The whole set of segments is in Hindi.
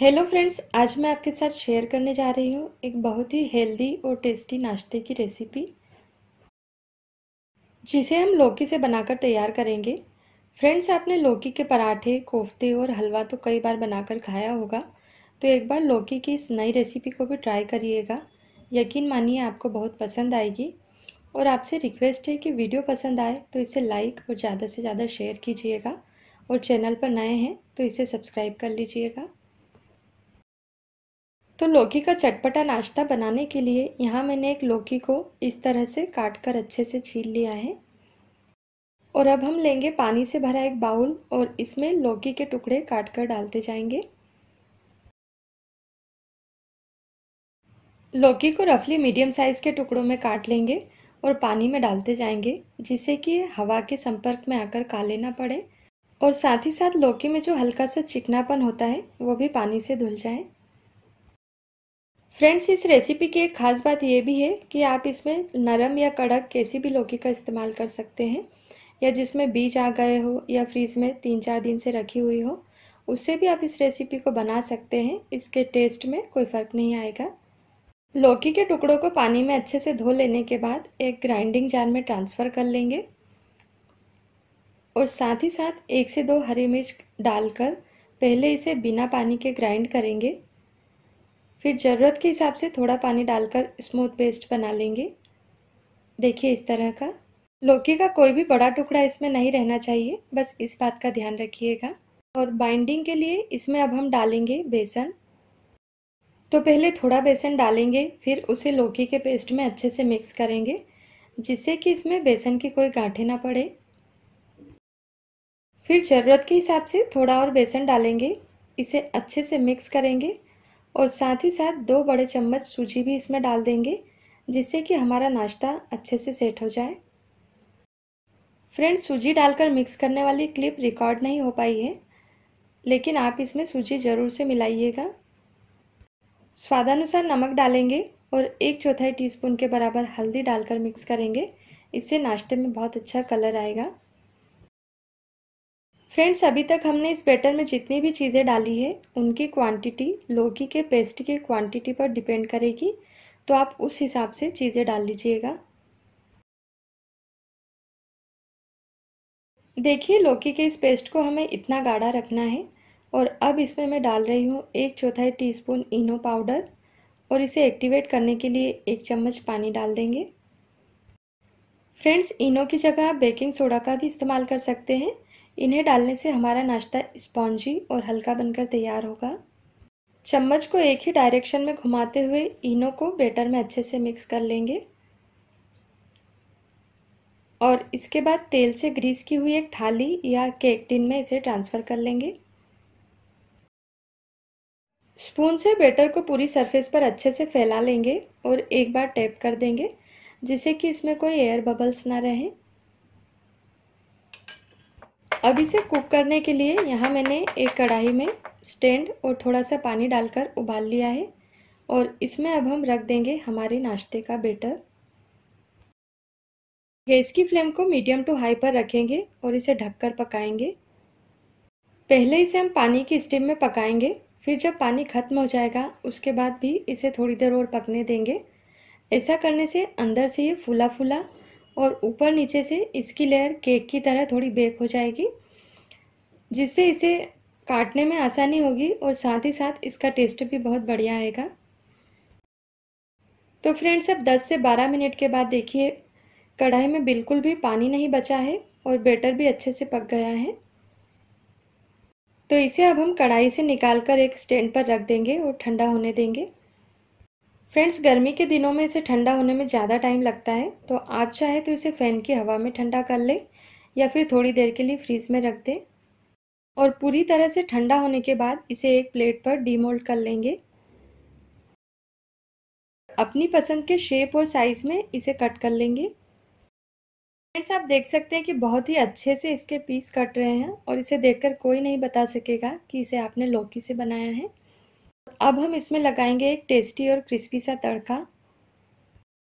हेलो फ्रेंड्स आज मैं आपके साथ शेयर करने जा रही हूँ एक बहुत ही हेल्दी और टेस्टी नाश्ते की रेसिपी जिसे हम लौकी से बनाकर तैयार करेंगे फ्रेंड्स आपने लौकी के पराठे कोफ्ते और हलवा तो कई बार बनाकर खाया होगा तो एक बार लौकी की इस नई रेसिपी को भी ट्राई करिएगा यकीन मानिए आपको बहुत पसंद आएगी और आपसे रिक्वेस्ट है कि वीडियो पसंद आए तो इसे लाइक और ज़्यादा से ज़्यादा शेयर कीजिएगा और चैनल पर नए हैं तो इसे सब्सक्राइब कर लीजिएगा तो लौकी का चटपटा नाश्ता बनाने के लिए यहाँ मैंने एक लौकी को इस तरह से काट कर अच्छे से छील लिया है और अब हम लेंगे पानी से भरा एक बाउल और इसमें लौकी के टुकड़े काट कर डालते जाएंगे लौकी को रफली मीडियम साइज़ के टुकड़ों में काट लेंगे और पानी में डालते जाएंगे जिससे कि हवा के संपर्क में आकर काले ना पड़े और साथ ही साथ लौकी में जो हल्का सा चिकनापन होता है वो भी पानी से धुल जाए फ्रेंड्स इस रेसिपी की एक खास बात ये भी है कि आप इसमें नरम या कड़क कैसी भी लौकी का इस्तेमाल कर सकते हैं या जिसमें बीज आ गए हो या फ्रीज में तीन चार दिन से रखी हुई हो उससे भी आप इस रेसिपी को बना सकते हैं इसके टेस्ट में कोई फ़र्क नहीं आएगा लौकी के टुकड़ों को पानी में अच्छे से धो लेने के बाद एक ग्राइंडिंग जार में ट्रांसफ़र कर लेंगे और साथ ही साथ एक से दो हरी मिर्च डालकर पहले इसे बिना पानी के ग्राइंड करेंगे फिर ज़रूरत के हिसाब से थोड़ा पानी डालकर स्मूथ पेस्ट बना लेंगे देखिए इस तरह का लौकी का कोई भी बड़ा टुकड़ा इसमें नहीं रहना चाहिए बस इस बात का ध्यान रखिएगा और बाइंडिंग के लिए इसमें अब हम डालेंगे बेसन तो पहले थोड़ा बेसन डालेंगे फिर उसे लौकी के पेस्ट में अच्छे से मिक्स करेंगे जिससे कि इसमें बेसन की कोई गांठे ना पड़े फिर ज़रूरत के हिसाब से थोड़ा और बेसन डालेंगे इसे अच्छे से मिक्स करेंगे और साथ ही साथ दो बड़े चम्मच सूजी भी इसमें डाल देंगे जिससे कि हमारा नाश्ता अच्छे से सेट हो जाए फ्रेंड्स सूजी डालकर मिक्स करने वाली क्लिप रिकॉर्ड नहीं हो पाई है लेकिन आप इसमें सूजी ज़रूर से मिलाइएगा स्वादानुसार नमक डालेंगे और एक चौथाई टीस्पून के बराबर हल्दी डालकर मिक्स करेंगे इससे नाश्ते में बहुत अच्छा कलर आएगा फ्रेंड्स अभी तक हमने इस बैटर में जितनी भी चीज़ें डाली है उनकी क्वांटिटी लौकी के पेस्ट की क्वांटिटी पर डिपेंड करेगी तो आप उस हिसाब से चीज़ें डाल लीजिएगा देखिए लौकी के इस पेस्ट को हमें इतना गाढ़ा रखना है और अब इसमें मैं डाल रही हूँ एक चौथाई टीस्पून इनो पाउडर और इसे एक्टिवेट करने के लिए एक चम्मच पानी डाल देंगे फ्रेंड्स इनो की जगह आप बेकिंग सोडा का भी इस्तेमाल कर सकते हैं इन्हें डालने से हमारा नाश्ता स्पॉन्जी और हल्का बनकर तैयार होगा चम्मच को एक ही डायरेक्शन में घुमाते हुए इनों को बेटर में अच्छे से मिक्स कर लेंगे और इसके बाद तेल से ग्रीस की हुई एक थाली या केक टिन में इसे ट्रांसफ़र कर लेंगे स्पून से बेटर को पूरी सरफेस पर अच्छे से फैला लेंगे और एक बार टैप कर देंगे जिससे कि इसमें कोई एयर बबल्स ना रहें अब इसे कुक करने के लिए यहाँ मैंने एक कढ़ाई में स्टैंड और थोड़ा सा पानी डालकर उबाल लिया है और इसमें अब हम रख देंगे हमारे नाश्ते का बेटर गैस की फ्लेम को मीडियम टू हाई पर रखेंगे और इसे ढककर पकाएंगे पहले इसे हम पानी की स्टीम में पकाएंगे फिर जब पानी खत्म हो जाएगा उसके बाद भी इसे थोड़ी देर और पकने देंगे ऐसा करने से अंदर से ये फूला फूला और ऊपर नीचे से इसकी लेयर केक की तरह थोड़ी बेक हो जाएगी जिससे इसे काटने में आसानी होगी और साथ ही साथ इसका टेस्ट भी बहुत बढ़िया आएगा तो फ्रेंड्स अब 10 से 12 मिनट के बाद देखिए कढ़ाई में बिल्कुल भी पानी नहीं बचा है और बेटर भी अच्छे से पक गया है तो इसे अब हम कढ़ाई से निकाल कर एक स्टैंड पर रख देंगे और ठंडा होने देंगे फ्रेंड्स गर्मी के दिनों में इसे ठंडा होने में ज़्यादा टाइम लगता है तो आप चाहे तो इसे फ़ैन की हवा में ठंडा कर लें या फिर थोड़ी देर के लिए फ्रीज में रख दें और पूरी तरह से ठंडा होने के बाद इसे एक प्लेट पर डीमोल्ड कर लेंगे अपनी पसंद के शेप और साइज़ में इसे कट कर लेंगे फ्रेंड्स आप देख सकते हैं कि बहुत ही अच्छे से इसके पीस कट रहे हैं और इसे देखकर कोई नहीं बता सकेगा कि इसे आपने लौकी से बनाया है अब हम इसमें लगाएंगे एक टेस्टी और क्रिस्पी सा तड़का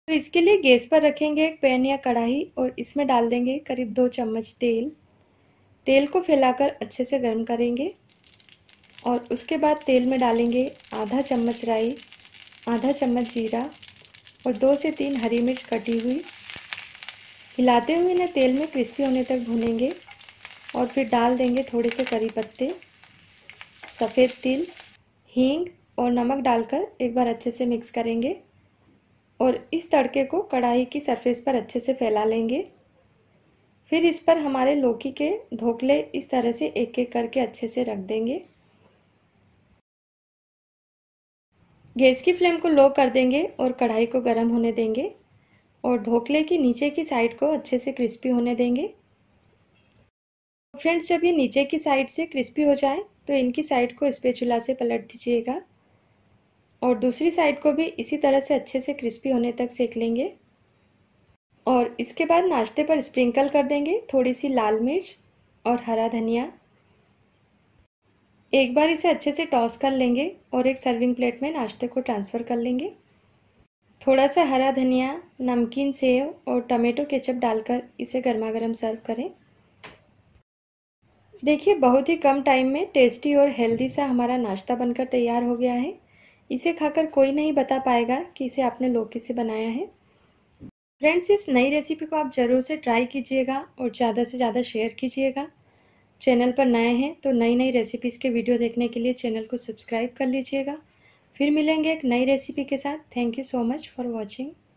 तो इसके लिए गैस पर रखेंगे एक पैन या कढ़ाई और इसमें डाल देंगे करीब दो चम्मच तेल तेल को फैलाकर अच्छे से गर्म करेंगे और उसके बाद तेल में डालेंगे आधा चम्मच राई आधा चम्मच जीरा और दो से तीन हरी मिर्च कटी हुई हिलाते हुए इन्हें तेल में क्रिस्पी होने तक भुनेंगे और फिर डाल देंगे थोड़े से करी पत्ते सफ़ेद तिल हींग और नमक डालकर एक बार अच्छे से मिक्स करेंगे और इस तड़के को कढ़ाई की सरफेस पर अच्छे से फैला लेंगे फिर इस पर हमारे लौकी के ढोकले इस तरह से एक एक करके अच्छे से रख देंगे गैस की फ्लेम को लो कर देंगे और कढ़ाई को गर्म होने देंगे और ढोकले की नीचे की साइड को अच्छे से क्रिस्पी होने देंगे फ्रेंड्स जब ये नीचे की साइड से क्रिस्पी हो जाए तो इनकी साइड को स्पेचुला से पलट दीजिएगा और दूसरी साइड को भी इसी तरह से अच्छे से क्रिस्पी होने तक सेक लेंगे और इसके बाद नाश्ते पर स्प्रिंकल कर देंगे थोड़ी सी लाल मिर्च और हरा धनिया एक बार इसे अच्छे से टॉस कर लेंगे और एक सर्विंग प्लेट में नाश्ते को ट्रांसफ़र कर लेंगे थोड़ा सा हरा धनिया नमकीन सेव और टमेटो केचप डालकर इसे गर्मा गर्म सर्व करें देखिए बहुत ही कम टाइम में टेस्टी और हेल्दी सा हमारा नाश्ता बनकर तैयार हो गया है इसे खाकर कोई नहीं बता पाएगा कि इसे आपने लौकी से बनाया है फ्रेंड्स इस नई रेसिपी को आप ज़रूर से ट्राई कीजिएगा और ज़्यादा से ज़्यादा शेयर कीजिएगा चैनल पर नए हैं तो नई नई रेसिपीज़ के वीडियो देखने के लिए चैनल को सब्सक्राइब कर लीजिएगा फिर मिलेंगे एक नई रेसिपी के साथ thank you so much for watching